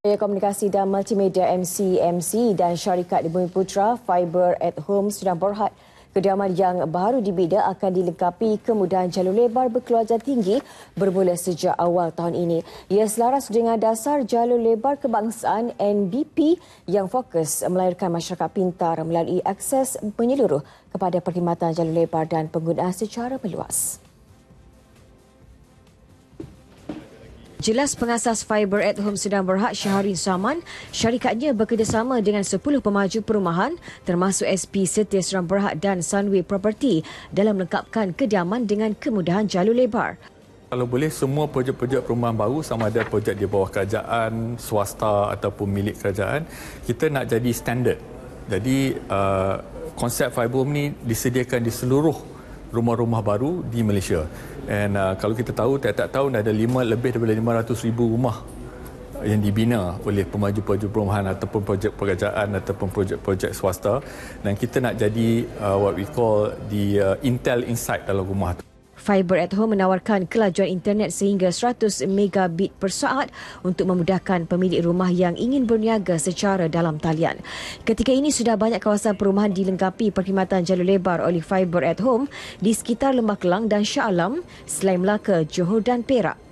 Jaya Komunikasi dan Multimedia MCMC dan syarikat di Bumi Putra Fiber at Home sedang berhad Kediaman yang baru dibina akan dilengkapi kemudahan jalur lebar berkeluarjan tinggi bermula sejak awal tahun ini. Ia selaras dengan dasar jalur lebar kebangsaan NBP yang fokus melahirkan masyarakat pintar melalui akses menyeluruh kepada perkhidmatan jalur lebar dan penggunaan secara meluas. Jelas pengasas Fiber at Home Sedang Berhad Syahrin Saman, syarikatnya bekerjasama dengan 10 pemaju perumahan termasuk SP Setia Seram Berhad dan Sunway Property dalam lengkapkan kediaman dengan kemudahan jalur lebar. Kalau boleh semua projek-projek perumahan baru sama ada projek di bawah kerajaan, swasta ataupun milik kerajaan, kita nak jadi standard. Jadi uh, konsep Fiber Home ni disediakan di seluruh rumah-rumah baru di Malaysia. And uh, kalau kita tahu tiap tak tahu ada 5 lebih daripada 500 ribu rumah yang dibina oleh pemaju-pemaju perumahan ataupun projek pekerjaan ataupun projek-projek swasta dan kita nak jadi uh, what we call the uh, intel Inside dalam rumah tu. Fiber at Home menawarkan kelajuan internet sehingga 100 megabit per saat untuk memudahkan pemilik rumah yang ingin berniaga secara dalam talian. Ketika ini sudah banyak kawasan perumahan dilengkapi perkhidmatan jalur lebar oleh Fiber at Home di sekitar Lembah Kelang dan Shah Alam, Selain Melaka, Johor dan Perak.